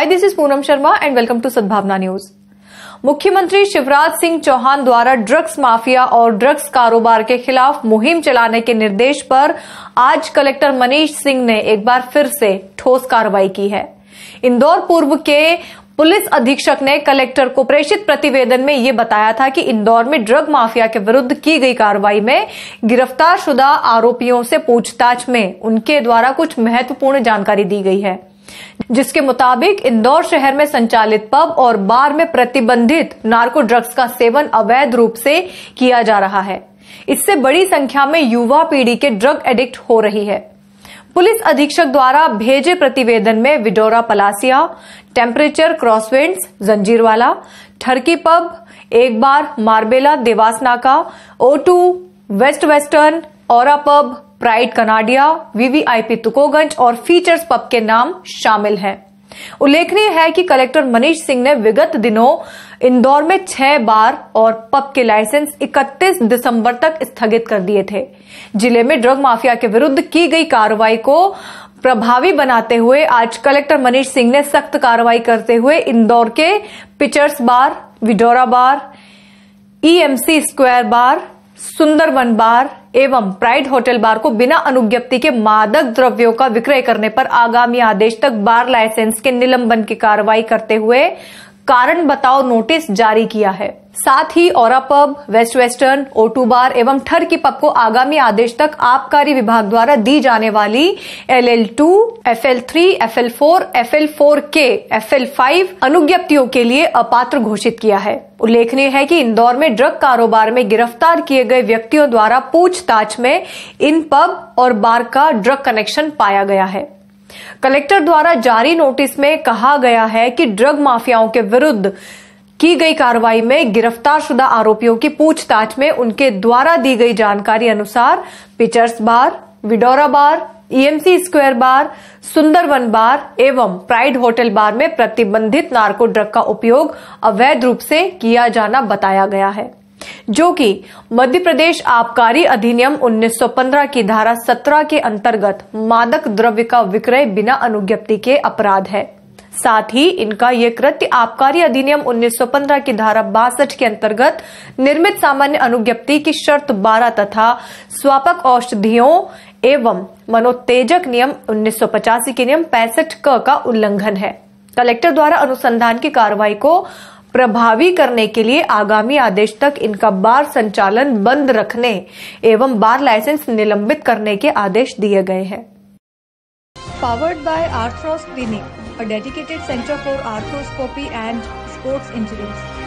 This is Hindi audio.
hi this is Poonam Sharma and welcome to Sadbhavna news मुख्यमंत्री शिवराज सिंह चौहान द्वारा ड्रग्स माफिया और ड्रग्स कारोबार के खिलाफ मुहिम चलाने के निर्देश पर आज कलेक्टर मनीष सिंह ने एक बार फिर से ठोस कार्रवाई की है इंदौर पूर्व के पुलिस अधीक्षक ने कलेक्टर को प्रेषित प्रतिवेदन में यह बताया था कि इंदौर में ड्रग माफिया के विरुद्ध की गई कार्रवाई में गिरफ्तार शुदा आरोपियों से पूछताछ में उनके द्वारा कुछ महत्वपूर्ण जानकारी दी गई है जिसके मुताबिक इंदौर शहर में संचालित पब और बार में प्रतिबंधित नार्को ड्रग्स का सेवन अवैध रूप से किया जा रहा है इससे बड़ी संख्या में युवा पीढ़ी के ड्रग एडिक्ट हो रही है पुलिस अधीक्षक द्वारा भेजे प्रतिवेदन में विडोरा पलासिया टेम्परेचर क्रॉसवेंट्स जंजीरवाला ठरकी पब एक bar Marbella Dewasnaka O two west western और pub pride Kanadia VVIP Tukoganj और फीचर्स पब के नाम शामिल हैं उल्लेखनीय है कि कलेक्टर मनीष सिंह ने विगत दिनों इंदौर में छह बार और पब के लाइसेंस 31 दिसंबर तक स्थगित कर दिए थे जिले में ड्रग माफिया के विरुद्ध की गई कार्रवाई को प्रभावी बनाते हुए आज कलेक्टर मनीष सिंह ने सख्त कार्रवाई करते हुए इंदौर के pitchers bar विडोरा bar EMC e square bar Sundarvan bar एवं प्राइड होटल बार को बिना अनुज्ञप्ति के मादक द्रव्यों का विक्रय करने पर आगामी आदेश तक बार लाइसेंस के निलंबन की कार्रवाई करते हुए कारण बताओ नोटिस जारी किया है साथ ही और pub west western O two bar एवं ठर की पब को आगामी आदेश तक आबकारी विभाग द्वारा दी जाने वाली L L two F L three F L four F L four के एफ एल फाइव अनुज्ञप्तियों के लिए अपात्र घोषित किया है उल्लेखनीय है कि इंदौर में ड्रग कारोबार में गिरफ्तार किए गए व्यक्तियों द्वारा पूछताछ में इन पब और बार का ड्रग कनेक्शन पाया गया है कलेक्टर द्वारा जारी नोटिस में कहा गया है कि ड्रग माफियाओं के विरुद्ध की गई कार्रवाई में गिरफ्तार शुदा आरोपियों की पूछताछ में उनके द्वारा दी गई जानकारी अनुसार pitchers bar विडोरा bar EMC e square bar Sundarvan bar एवं प्राइड होटल बार में प्रतिबंधित नार्को ड्रग का उपयोग अवैध रूप से किया जाना बताया गया है जो कि मध्य प्रदेश आबकारी अधिनियम 1915 की धारा 17 के अंतर्गत मादक द्रव्य का विक्रय बिना अनुज्ञप्ति के अपराध है साथ ही इनका ये कृत्य आबकारी अधिनियम 1915 की धारा बासठ के अंतर्गत निर्मित सामान्य अनुज्ञप्ति की शर्त 12 तथा स्वापक औषधियों एवं मनोत्तेजक नियम उन्नीस के नियम पैंसठ क का उल्लंघन है कलेक्टर द्वारा अनुसंधान की कार्रवाई को प्रभावी करने के लिए आगामी आदेश तक इनका बार संचालन बंद रखने एवं बार लाइसेंस निलंबित करने के आदेश दिए गए हैं powered by Arthros clinic a dedicated centre for arthroscopy and sports injuries